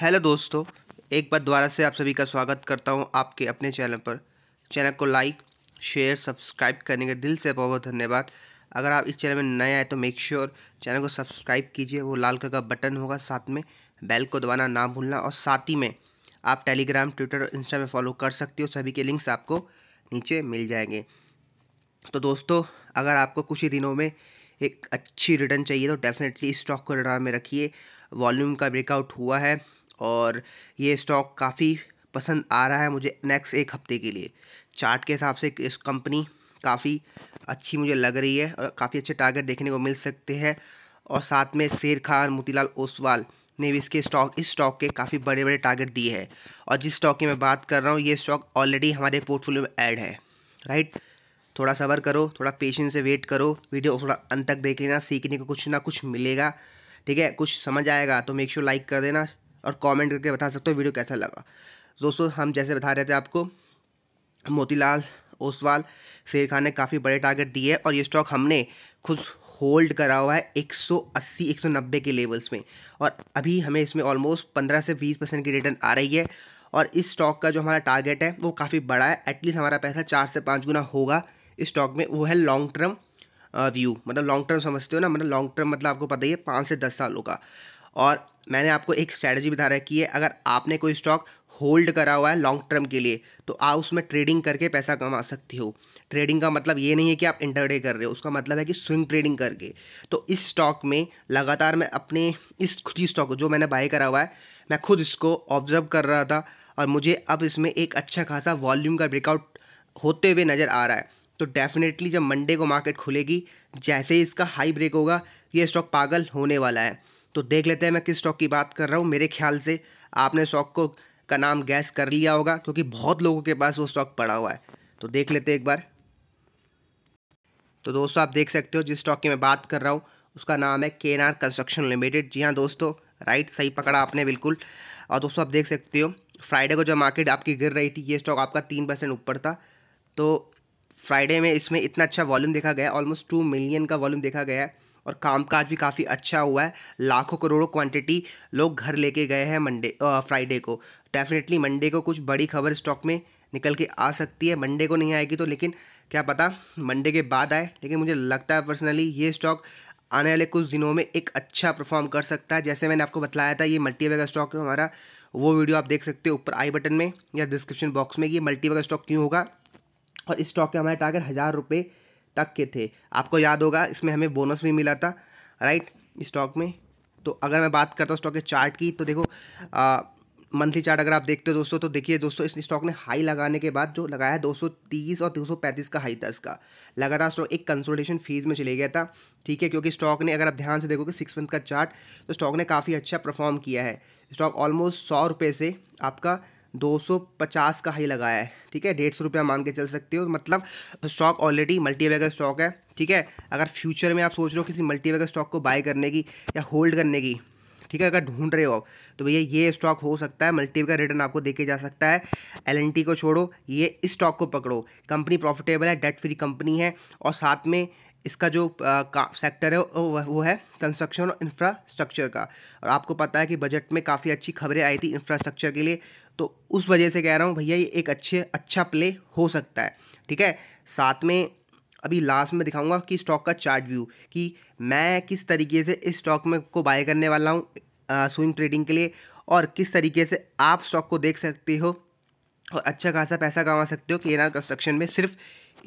hello दोस्तों एक बार दोबारा से आप सभी का स्वागत करता हूं आपके अपने चैनल पर चैनल को लाइक शेयर सब्सक्राइब करने के दिल से बहुत बहुत धन्यवाद अगर आप इस चैनल में नए आए तो मेक श्योर चैनल को सब्सक्राइब कीजिए वो लाल कलर का बटन होगा साथ में बेल को दबाना ना भूलना और साथ ही में आप टेलीग्राम ट्विटर और इंस्टा में फॉलो कर सकते हो सभी के लिंक्स आपको नीचे मिल जाएंगे तो दोस्तों अगर आपको कुछ ही दिनों में एक अच्छी रिटर्न चाहिए तो डेफिनेटली स्टॉक को रडार में रखिए वॉल्यूम का ब्रेकआउट हुआ है और ये स्टॉक काफ़ी पसंद आ रहा है मुझे नेक्स्ट एक हफ्ते के लिए चार्ट के हिसाब से इस कंपनी काफ़ी अच्छी मुझे लग रही है और काफ़ी अच्छे टारगेट देखने को मिल सकते हैं और साथ में शेर खान मोतीलाल ओसवाल ने भी इसके स्टॉक इस स्टॉक के काफ़ी बड़े बड़े टारगेट दिए हैं और जिस स्टॉक की मैं बात कर रहा हूँ ये स्टॉक ऑलरेडी हमारे पोर्टफोलियो में ऐड है राइट थोड़ा सबर करो थोड़ा पेशेंस से वेट करो वीडियो थोड़ा अंत तक देख लेना सीखने को कुछ ना कुछ मिलेगा ठीक है कुछ समझ आएगा तो मेक श्योर लाइक कर देना और कमेंट करके बता सकते हो वीडियो कैसा लगा दोस्तों हम जैसे बता रहे थे आपको मोतीलाल ओसवाल शेर खान ने काफ़ी बड़े टारगेट दिए और ये स्टॉक हमने खुद होल्ड करा हुआ है 180 190 के लेवल्स में और अभी हमें इसमें ऑलमोस्ट 15 से 20 परसेंट की रिटर्न आ रही है और इस स्टॉक का जो हमारा टारगेट है वो काफ़ी बड़ा है एटलीस्ट हमारा पैसा चार से पाँच गुना होगा इस स्टॉक में वो है लॉन्ग टर्म व्यू मतलब लॉन्ग टर्म समझते हो ना मतलब लॉन्ग टर्म मतलब आपको पता ही है पाँच से दस सालों का और मैंने आपको एक स्ट्रैटेजी बता रखी है अगर आपने कोई स्टॉक होल्ड करा हुआ है लॉन्ग टर्म के लिए तो आप उसमें ट्रेडिंग करके पैसा कमा सकती हो ट्रेडिंग का मतलब ये नहीं है कि आप इंटरडे कर रहे हो उसका मतलब है कि स्विंग ट्रेडिंग करके तो इस स्टॉक में लगातार मैं अपने इस खुद ही स्टॉक को जो मैंने बाय करा हुआ है मैं खुद इसको ऑब्जर्व कर रहा था और मुझे अब इसमें एक अच्छा खासा वॉल्यूम का ब्रेकआउट होते हुए नज़र आ रहा है तो डेफिनेटली जब मंडे को मार्केट खुलेगी जैसे ही इसका हाई ब्रेक होगा ये स्टॉक पागल होने वाला है तो देख लेते हैं मैं किस स्टॉक की बात कर रहा हूँ मेरे ख्याल से आपने स्टॉक को का नाम गैस कर लिया होगा क्योंकि बहुत लोगों के पास वो स्टॉक पड़ा हुआ है तो देख लेते हैं एक बार तो दोस्तों आप देख सकते हो जिस स्टॉक की मैं बात कर रहा हूँ उसका नाम है के कंस्ट्रक्शन लिमिटेड जी हाँ दोस्तों राइट सही पकड़ा आपने बिल्कुल और दोस्तों आप देख सकते हो फ्राइडे को जो मार्केट आपकी गिर रही थी ये स्टॉक आपका तीन परसेंट ऊपर था तो फ्राइडे में इसमें इतना अच्छा वॉल्यूम देखा गया ऑलमोस्ट टू मिलियन का वॉल्यूम देखा गया है और कामकाज भी काफ़ी अच्छा हुआ है लाखों करोड़ों क्वांटिटी लोग घर लेके गए हैं मंडे फ्राइडे को डेफिनेटली मंडे को कुछ बड़ी खबर स्टॉक में निकल के आ सकती है मंडे को नहीं आएगी तो लेकिन क्या पता मंडे के बाद आए लेकिन मुझे लगता है पर्सनली ये स्टॉक आने वाले कुछ दिनों में एक अच्छा परफॉर्म कर सकता है जैसे मैंने आपको बताया था ये मल्टीवेगा स्टॉक हमारा वो वीडियो आप देख सकते हो ऊपर आई बटन में या डिस्क्रिप्शन बॉक्स में ये मल्टीवेगा स्टॉक क्यों होगा और इस स्टॉक के हमारे टारगेट हज़ार रुपये तक के थे आपको याद होगा इसमें हमें बोनस भी मिला था राइट स्टॉक में तो अगर मैं बात करता हूँ स्टॉक के चार्ट की तो देखो मंथली चार्ट अगर आप देखते हो दोस्तों तो देखिए दोस्तों इस स्टॉक ने हाई लगाने के बाद जो लगाया है 230 और 235 का हाई था इसका लगातार स्टॉक एक कंसोलिडेशन फेज में चले गया था ठीक है क्योंकि स्टॉक ने अगर आप ध्यान से देखोगे सिक्स मंथ का चार्ट तो स्टॉक ने काफ़ी अच्छा परफॉर्म किया है स्टॉक ऑलमोस्ट सौ रुपये से आपका 250 का हाई लगाया है ठीक है डेढ़ सौ रुपया मान के चल सकते हो मतलब स्टॉक ऑलरेडी मल्टीवेगर स्टॉक है ठीक है अगर फ्यूचर में आप सोच रहे हो किसी मल्टीवेगर स्टॉक को बाय करने की या होल्ड करने की ठीक है अगर ढूंढ रहे हो आप तो भैया ये स्टॉक हो सकता है मल्टीपल का रिटर्न आपको देखे जा सकता है एल को छोड़ो ये इस स्टॉक को पकड़ो कंपनी प्रॉफिटेबल है डेट फ्री कंपनी है और साथ में इसका जो आ, का, सेक्टर है वो, वो है कंस्ट्रक्शन और इंफ्रास्ट्रक्चर का और आपको पता है कि बजट में काफ़ी अच्छी खबरें आई थी इंफ्रास्ट्रक्चर के लिए तो उस वजह से कह रहा हूँ भैया ये एक अच्छे अच्छा प्ले हो सकता है ठीक है साथ में अभी लास्ट में दिखाऊंगा कि स्टॉक का चार्ट व्यू कि मैं किस तरीके से इस स्टॉक में को बाय करने वाला हूँ स्विंग ट्रेडिंग के लिए और किस तरीके से आप स्टॉक को देख सकते हो और अच्छा खासा पैसा कमा सकते हो के एन कंस्ट्रक्शन में सिर्फ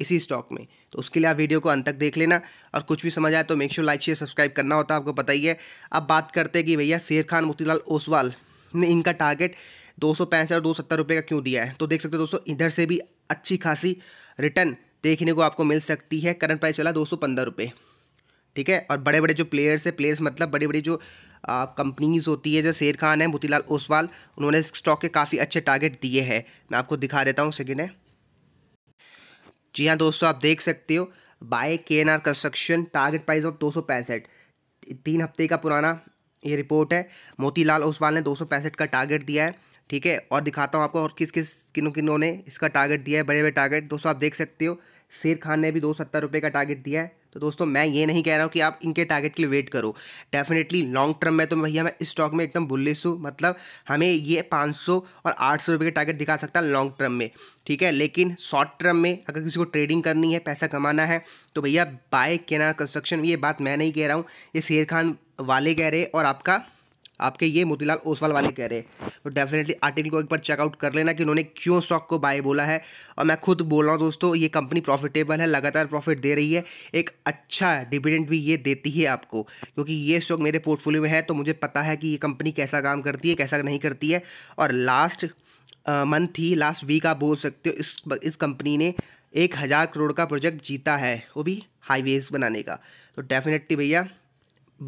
इसी स्टॉक में तो उसके लिए आप वीडियो को अंत तक देख लेना और कुछ भी समझ आए तो make sure like share subscribe करना होता तो है आपको पता ही है अब बात करते हैं कि भैया शेर खान मोतीलाल ओसवाल ने इनका टारगेट दो सौ पैंसठ और दो सत्तर रुपये का क्यों दिया है तो देख सकते हो दोस्तों इधर से भी अच्छी खासी रिटर्न देखने को आपको मिल सकती है करंट प्राइस चला दो सौ पंद्रह रुपये ठीक है और बड़े बड़े जो प्लेयर्स है प्लेयर्स मतलब बड़ी बड़ी जो कंपनीज होती है जैसे शेर खान है मोतीलाल ओसवाल उन्होंने स्टॉक के काफ़ी अच्छे टारगेट दिए हैं मैं आपको दिखा देता हूँ सेकेंड है जी हाँ दोस्तों आप देख सकते हो buy K N R construction target price of दो सौ पैंसठ तीन हफ्ते का पुराना ये रिपोर्ट है मोतीलाल ओसवाल ने दो सौ पैंसठ का टारगेट दिया है ठीक है और दिखाता हूँ आपको और किस किस किनों किनों ने इसका टारगेट दिया है बड़े बड़े टारगेट दोस्तों आप देख सकते हो शेर खान ने भी दो सत्तर रुपये का टारगेट दिया है तो दोस्तों मैं ये नहीं कह रहा हूँ कि आप इनके टारगेट के लिए वेट करो डेफिनेटली लॉन्ग टर्म में तो भैया मैं इस स्टॉक में एकदम बुलिस हूँ मतलब हमें ये 500 और 800 रुपए के टारगेट दिखा सकता है लॉन्ग टर्म में ठीक है लेकिन शॉर्ट टर्म में अगर किसी को ट्रेडिंग करनी है पैसा कमाना है तो भैया बाय केना कंस्ट्रक्शन ये बात मैं नहीं कह रहा हूँ ये शेर खान वाले कह रहे और आपका आपके ये मोतीलाल ओसवाल वाले कह रहे हैं तो डेफिनेटली आर्टिकल को एक बार चेकआउट कर लेना कि उन्होंने क्यों स्टॉक को बाय बोला है और मैं खुद बोल रहा हूँ दोस्तों ये कंपनी प्रॉफिटेबल है लगातार प्रॉफिट दे रही है एक अच्छा डिविडेंट भी ये देती है आपको क्योंकि ये स्टॉक मेरे पोर्टफोलियो में है तो मुझे पता है कि ये कंपनी कैसा काम करती है कैसा नहीं करती है और लास्ट मंथ ही लास्ट वीक आप बोल सकते हो इस इस कंपनी ने एक हज़ार करोड़ का प्रोजेक्ट जीता है वो भी हाईवेज़ बनाने का तो डेफिनेटली भैया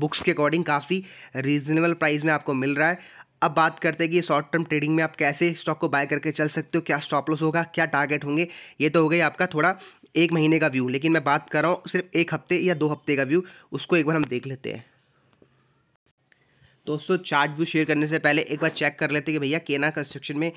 बुक्स के अकॉर्डिंग काफ़ी रीजनेबल प्राइस में आपको मिल रहा है अब बात करते हैं कि शॉर्ट टर्म ट्रेडिंग में आप कैसे स्टॉक को बाय करके चल सकते हो क्या स्टॉप लॉस होगा क्या टारगेट होंगे ये तो हो गई आपका थोड़ा एक महीने का व्यू लेकिन मैं बात कर रहा हूँ सिर्फ एक हफ्ते या दो हफ्ते का व्यू उसको एक बार हम देख लेते हैं दोस्तों चार्ट व्यू शेयर करने से पहले एक बार चेक कर लेते हैं कि भैया केना कंस्ट्रक्शन में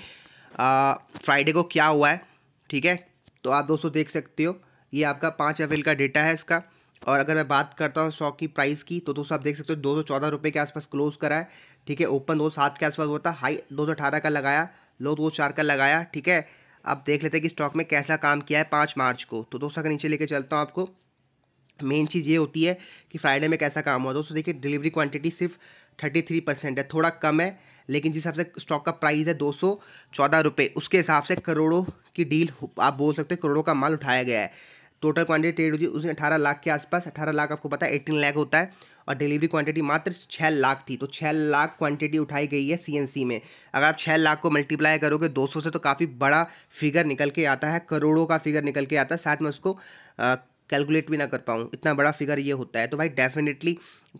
फ्राइडे को क्या हुआ है ठीक है तो आप दोस्तों देख सकते हो ये आपका पाँच अप्रैल का डेटा है इसका और अगर मैं बात करता हूँ स्टॉक की प्राइस की तो दोस्तों आप देख सकते हो दो सौ चौदह रुपये के आसपास क्लोज करा है ठीक है ओपन दो सात के आसपास होता हाई दो सौ अठारह का लगाया लो दो चार का लगाया ठीक है आप देख लेते हैं कि स्टॉक में कैसा काम किया है पाँच मार्च को तो दोस्तों का नीचे लेके चलता हूँ आपको मेन चीज़ ये होती है कि फ्राइडे में कैसा काम हुआ दोस्तों देखिए डिलीवरी क्वांटिटी सिर्फ थर्टी थ्री परसेंट है थोड़ा कम है लेकिन जिस हिसाब से स्टॉक का प्राइस है दो सौ चौदह रुपये उसके हिसाब से करोड़ों की डील आप बोल सकते हो करोड़ों का माल उठाया गया है टोटल क्वांटिटी ट्रेड हुई थी उसमें अठारह लाख के आसपास अठारह लाख आपको पता है एटीन लाख होता है और डिलीवरी क्वांटिटी मात्र छः लाख थी तो छः लाख क्वांटिटी उठाई गई है सीएनसी में अगर आप छः लाख को मल्टीप्लाई करोगे 200 से तो काफ़ी बड़ा फिगर निकल के आता है करोड़ों का फिगर निकल के आता है साथ में उसको कैलकुलेट भी ना कर पाऊँ इतना बड़ा फिगर ये होता है तो भाई डेफिनेटली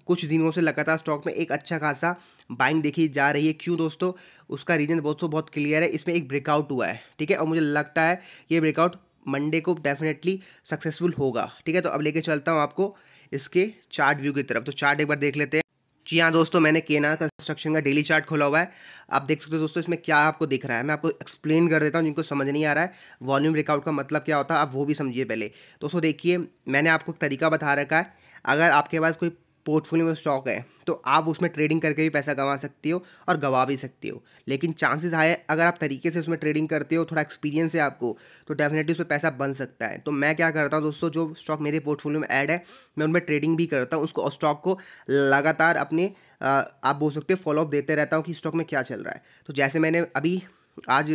कुछ दिनों से लगातार स्टॉक में एक अच्छा खासा बाइंग देखी जा रही है क्यों दोस्तों उसका रीज़न बहुत सो बहुत क्लियर है इसमें एक ब्रेकआउट हुआ है ठीक है और मुझे लगता है ये ब्रेकआउट मंडे को डेफिनेटली सक्सेसफुल होगा ठीक है तो अब लेके चलता हूँ आपको इसके चार्ट व्यू की तरफ तो चार्ट एक बार देख लेते हैं जी हाँ दोस्तों मैंने के नार कंस्ट्रक्शन का डेली चार्ट खोला हुआ है आप देख सकते हो दोस्तों इसमें क्या आपको दिख रहा है मैं आपको एक्सप्लेन कर देता हूँ जिनको समझ नहीं आ रहा है वॉल्यूम ब्रेकआउट का मतलब क्या होता है आप वो भी समझिए पहले दोस्तों देखिए मैंने आपको एक तरीका बता रखा है अगर आपके पास कोई पोर्टफोलियो में स्टॉक है तो आप उसमें ट्रेडिंग करके भी पैसा कमा सकते हो और गवा भी सकते हो लेकिन चांसेस आए अगर आप तरीके से उसमें ट्रेडिंग करते हो थोड़ा एक्सपीरियंस है आपको तो डेफिनेटली उसमें पैसा बन सकता है तो मैं क्या करता हूँ दोस्तों जो स्टॉक मेरे पोर्टफोलियो में ऐड है मैं उनमें ट्रेडिंग भी करता हूँ उसको स्टॉक को लगातार अपने आप बोल सकते हो फॉलोअप देते रहता हूँ कि स्टॉक में क्या चल रहा है तो जैसे मैंने अभी आज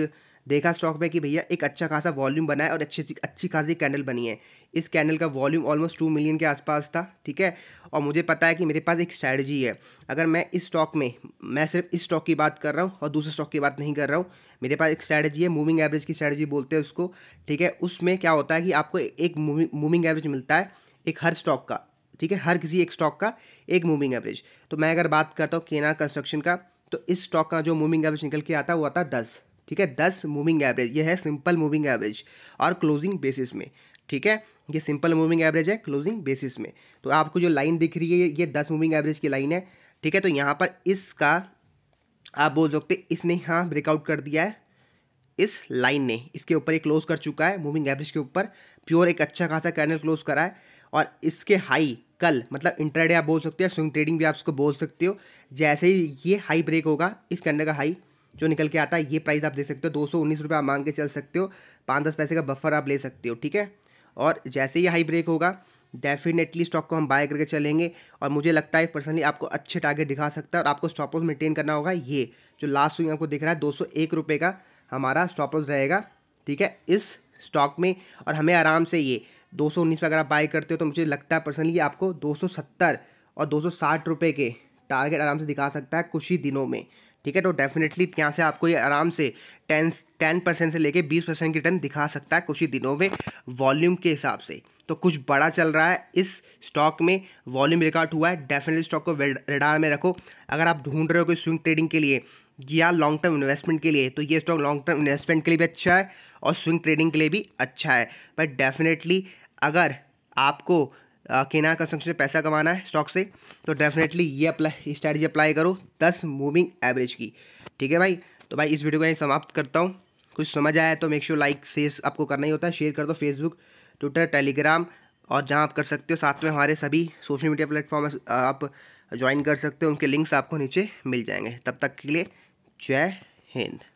देखा स्टॉक में कि भैया एक अच्छा खासा वॉल्यूम बना है और अच्छी अच्छी खासी कैंडल बनी है इस कैंडल का वॉल्यूम ऑलमोस्ट टू मिलियन के आसपास था ठीक है और मुझे पता है कि मेरे पास एक स्ट्रैटेजी है अगर मैं इस स्टॉक में मैं सिर्फ इस स्टॉक की बात कर रहा हूँ और दूसरे स्टॉक की बात नहीं कर रहा हूँ मेरे पास एक स्ट्रैटेजी है मूविंग एवरेज की स्ट्रैटेजी बोलते हैं उसको ठीक है उसमें क्या होता है कि आपको एक मूविंग एवरेज मिलता है एक हर स्टॉक का ठीक है हर किसी एक स्टॉक का एक मूविंग एवरेज तो मैं अगर बात करता हूँ केनार कंस्ट्रक्शन का तो इस स्टॉक का जो मूविंग एवरेज निकल के आता है वो आता है दस ठीक है दस मूविंग एवरेज ये है सिंपल मूविंग एवरेज और क्लोजिंग बेसिस में ठीक है ये सिंपल मूविंग एवरेज है क्लोजिंग बेसिस में तो आपको जो लाइन दिख रही है ये दस मूविंग एवरेज की लाइन है ठीक है तो यहाँ पर इसका आप बोल सकते इसने यहाँ ब्रेकआउट कर दिया है इस लाइन ने इसके ऊपर ये क्लोज कर चुका है मूविंग एवरेज के ऊपर प्योर एक अच्छा खासा कैंडल क्लोज करा है और इसके हाई कल मतलब इंटरडे आप बोल सकते हो स्विंग ट्रेडिंग भी आप इसको बोल सकते हो जैसे ही ये हाई ब्रेक होगा इस कैंडल का हाई जो निकल के आता है ये प्राइस आप देख सकते हो दो सौ उन्नीस रुपये आप मांग के चल सकते हो पाँच दस पैसे का बफर आप ले सकते हो ठीक है और जैसे ही हाई ब्रेक होगा डेफिनेटली स्टॉक को हम बाय करके चलेंगे और मुझे लगता है पर्सनली आपको अच्छे टारगेट दिखा सकता है और आपको स्टॉप लॉस मेंटेन करना होगा ये जो लास्ट स्विंग आपको दिख रहा है दो सौ एक रुपये का हमारा स्टॉप लॉस रहेगा ठीक है इस स्टॉक में और हमें आराम से ये दो सौ उन्नीस में अगर आप बाय करते हो तो मुझे लगता है पर्सनली आपको दो सौ सत्तर और दो सौ साठ रुपये के टारगेट आराम से दिखा सकता है कुछ ही दिनों में ठीक है तो डेफिनेटली यहाँ से आपको ये आराम से टेन टेन परसेंट से लेके बीस परसेंट की रिटर्न दिखा सकता है कुछ ही दिनों में वॉल्यूम के हिसाब से तो कुछ बड़ा चल रहा है इस स्टॉक में वॉल्यूम रिकॉर्ड हुआ है डेफिनेटली स्टॉक को रेडार में रखो अगर आप ढूंढ रहे हो कोई स्विंग ट्रेडिंग के लिए या लॉन्ग टर्म इन्वेस्टमेंट के लिए तो ये स्टॉक लॉन्ग टर्म इन्वेस्टमेंट के लिए भी अच्छा है और स्विंग ट्रेडिंग के लिए भी अच्छा है बट डेफिनेटली अगर आपको केना कंस्ट्रक्शन से पैसा कमाना है स्टॉक से तो डेफिनेटली ये अप्लाई स्ट्रैटेजी अप्लाई करो दस मूविंग एवरेज की ठीक है भाई तो भाई इस वीडियो को यहीं समाप्त करता हूँ कुछ समझ आया तो मेक श्योर लाइक शेयर आपको करना ही होता है शेयर कर दो फेसबुक ट्विटर टेलीग्राम और जहाँ आप कर सकते हो साथ में हमारे सभी सोशल मीडिया प्लेटफॉर्म आप ज्वाइन कर सकते हो उनके लिंक्स आपको नीचे मिल जाएंगे तब तक के लिए जय हिंद